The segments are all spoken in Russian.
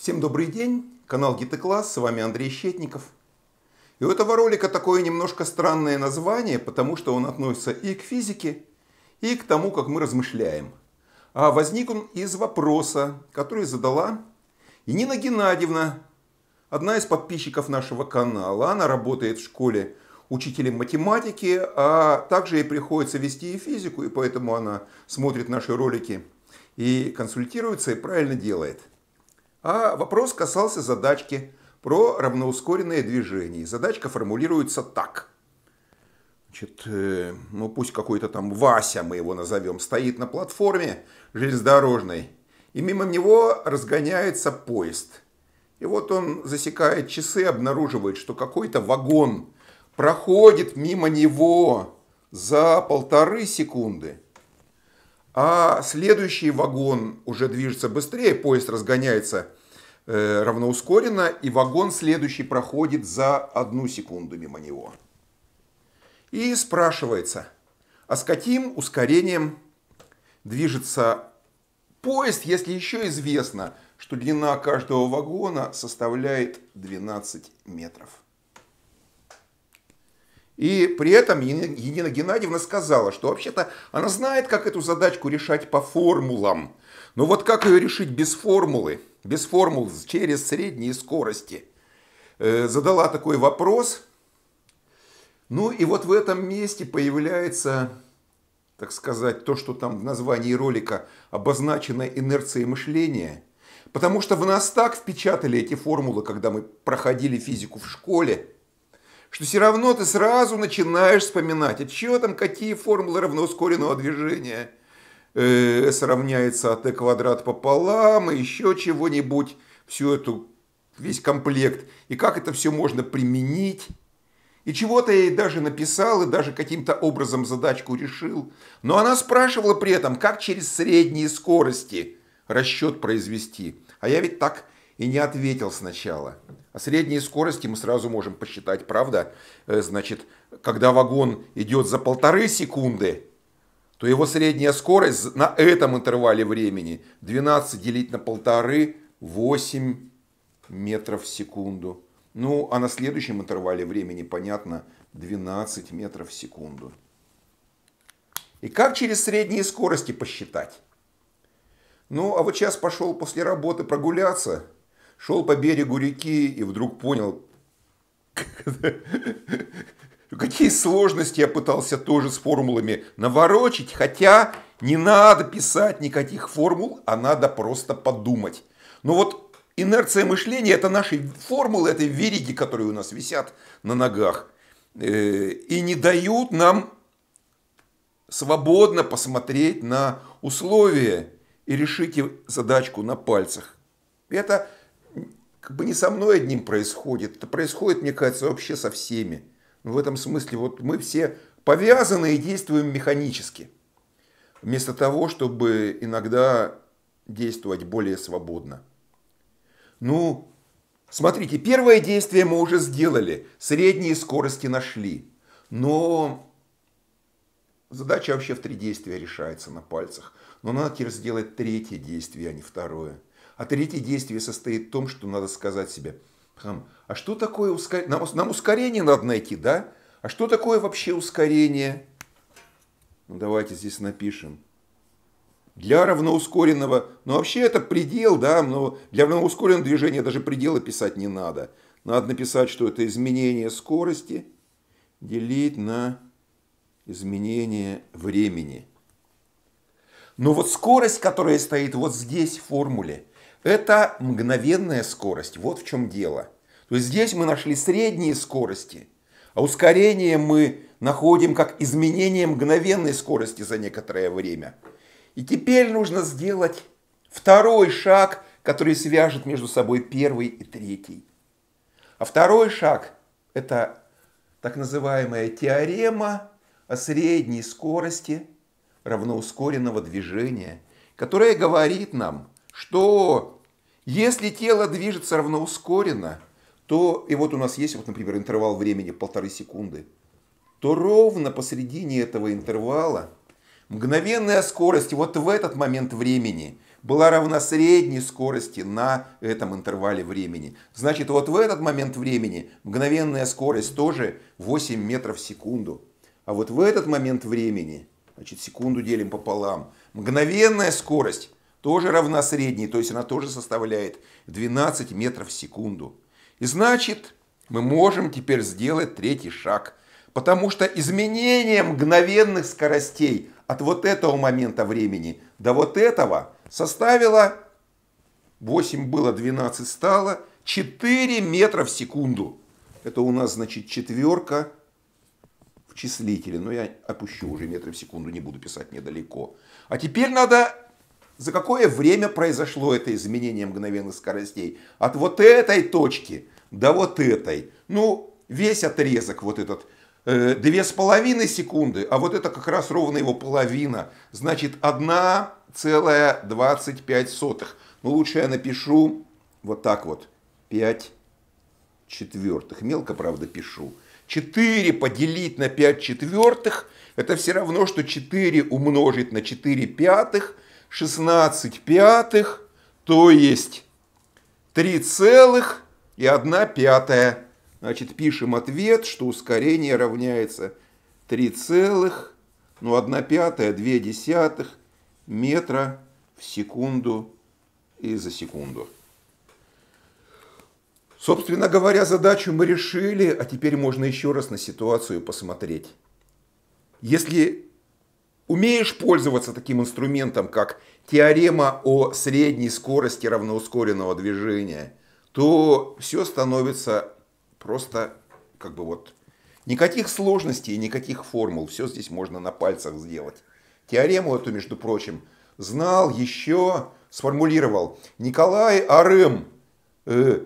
Всем добрый день, канал Гиты Класс, с вами Андрей Щетников. И у этого ролика такое немножко странное название, потому что он относится и к физике, и к тому, как мы размышляем. А возник он из вопроса, который задала и Нина Геннадьевна, одна из подписчиков нашего канала. Она работает в школе учителем математики, а также ей приходится вести и физику, и поэтому она смотрит наши ролики и консультируется, и правильно делает – а вопрос касался задачки про равноускоренное движение. Задачка формулируется так. Значит, э, ну пусть какой-то там Вася, мы его назовем, стоит на платформе железнодорожной, и мимо него разгоняется поезд. И вот он засекает часы, обнаруживает, что какой-то вагон проходит мимо него за полторы секунды, а следующий вагон уже движется быстрее, поезд разгоняется э, равноускоренно, и вагон следующий проходит за одну секунду мимо него. И спрашивается, а с каким ускорением движется поезд, если еще известно, что длина каждого вагона составляет 12 метров. И при этом Енина Геннадьевна сказала, что вообще-то она знает, как эту задачку решать по формулам. Но вот как ее решить без формулы, без формул через средние скорости? Э, задала такой вопрос. Ну и вот в этом месте появляется, так сказать, то, что там в названии ролика обозначено инерцией мышления. Потому что в нас так впечатали эти формулы, когда мы проходили физику в школе – что все равно ты сразу начинаешь вспоминать, а чего там, какие формулы равноускоренного ускоренного движения, s э, равняется от e квадрат пополам и еще чего-нибудь, всю эту, весь комплект, и как это все можно применить. И чего-то я ей даже написал, и даже каким-то образом задачку решил. Но она спрашивала при этом, как через средние скорости расчет произвести. А я ведь так и не ответил сначала. А средние скорости мы сразу можем посчитать, правда? Э, значит, когда вагон идет за полторы секунды, то его средняя скорость на этом интервале времени 12 делить на полторы 8 метров в секунду. Ну, а на следующем интервале времени, понятно, 12 метров в секунду. И как через средние скорости посчитать? Ну, а вот сейчас пошел после работы прогуляться – Шел по берегу реки и вдруг понял, какие сложности я пытался тоже с формулами наворочить, хотя не надо писать никаких формул, а надо просто подумать. Но вот инерция мышления – это наши формулы, это вериги, которые у нас висят на ногах. Э, и не дают нам свободно посмотреть на условия и решить задачку на пальцах. Это как бы не со мной одним происходит, это происходит, мне кажется, вообще со всеми. В этом смысле вот мы все повязаны и действуем механически, вместо того, чтобы иногда действовать более свободно. Ну, смотрите, первое действие мы уже сделали, средние скорости нашли, но задача вообще в три действия решается на пальцах. Но надо теперь сделать третье действие, а не второе – а третье действие состоит в том, что надо сказать себе, «Хм, а что такое ускорение? Нам, нам ускорение надо найти, да? А что такое вообще ускорение? Ну давайте здесь напишем. Для равноускоренного, ну вообще это предел, да, но для равноускоренного движения даже предела писать не надо. Надо написать, что это изменение скорости делить на изменение времени. Но вот скорость, которая стоит вот здесь в формуле – это мгновенная скорость, вот в чем дело. То есть здесь мы нашли средние скорости, а ускорение мы находим как изменение мгновенной скорости за некоторое время. И теперь нужно сделать второй шаг, который свяжет между собой первый и третий. А второй шаг – это так называемая теорема о средней скорости равноускоренного движения, которая говорит нам, что если тело движется равноускоренно, то, и вот у нас есть, вот, например, интервал времени полторы секунды, то ровно посредине этого интервала мгновенная скорость вот в этот момент времени была равна средней скорости на этом интервале времени. Значит, вот в этот момент времени мгновенная скорость тоже 8 метров в секунду. А вот в этот момент времени, значит, секунду делим пополам, мгновенная скорость тоже равна средней, то есть она тоже составляет 12 метров в секунду. И значит, мы можем теперь сделать третий шаг, потому что изменение мгновенных скоростей от вот этого момента времени до вот этого составило 8 было, 12 стало, 4 метра в секунду. Это у нас, значит, четверка в числителе. Но я опущу уже метры в секунду, не буду писать недалеко. А теперь надо за какое время произошло это изменение мгновенных скоростей? От вот этой точки до вот этой. Ну, весь отрезок вот этот э, две с половиной секунды, а вот это как раз ровно его половина, значит 1,25. Ну лучше я напишу вот так вот, 5 четвертых, мелко правда пишу. 4 поделить на 5 четвертых, это все равно, что 4 умножить на 4 пятых – 16 пятых, то есть 3,1 пятая. Значит, пишем ответ, что ускорение равняется 3, ну, 1 пятая, 2 десятых метра в секунду и за секунду. Собственно говоря, задачу мы решили, а теперь можно еще раз на ситуацию посмотреть. Если Умеешь пользоваться таким инструментом, как теорема о средней скорости равноускоренного движения, то все становится просто как бы вот никаких сложностей, никаких формул. Все здесь можно на пальцах сделать. Теорему эту, между прочим, знал еще, сформулировал Николай Арым, э,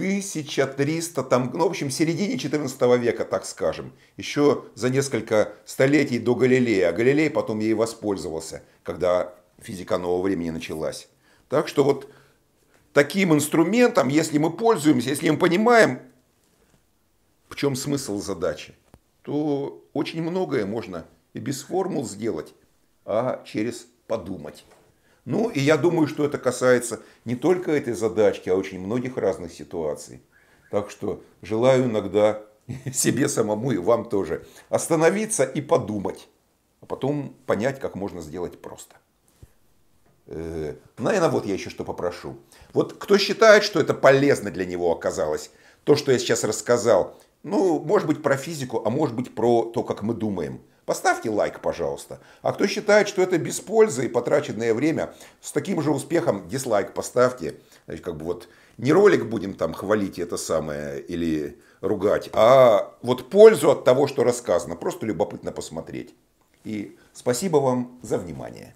1300, там, ну, в общем, в середине 14 века, так скажем, еще за несколько столетий до Галилея. А Галилей потом ей воспользовался, когда физика нового времени началась. Так что вот таким инструментом, если мы пользуемся, если мы понимаем, в чем смысл задачи, то очень многое можно и без формул сделать, а через подумать. Ну, и я думаю, что это касается не только этой задачки, а очень многих разных ситуаций. Так что желаю иногда себе самому и вам тоже остановиться и подумать, а потом понять, как можно сделать просто. Э, Наверное, вот я еще что попрошу. Вот кто считает, что это полезно для него оказалось, то, что я сейчас рассказал, ну, может быть, про физику, а может быть, про то, как мы думаем – Поставьте лайк, пожалуйста. А кто считает, что это без пользы и потраченное время, с таким же успехом дизлайк поставьте. Значит, как бы вот не ролик будем там хвалить это самое или ругать, а вот пользу от того, что рассказано. Просто любопытно посмотреть. И спасибо вам за внимание.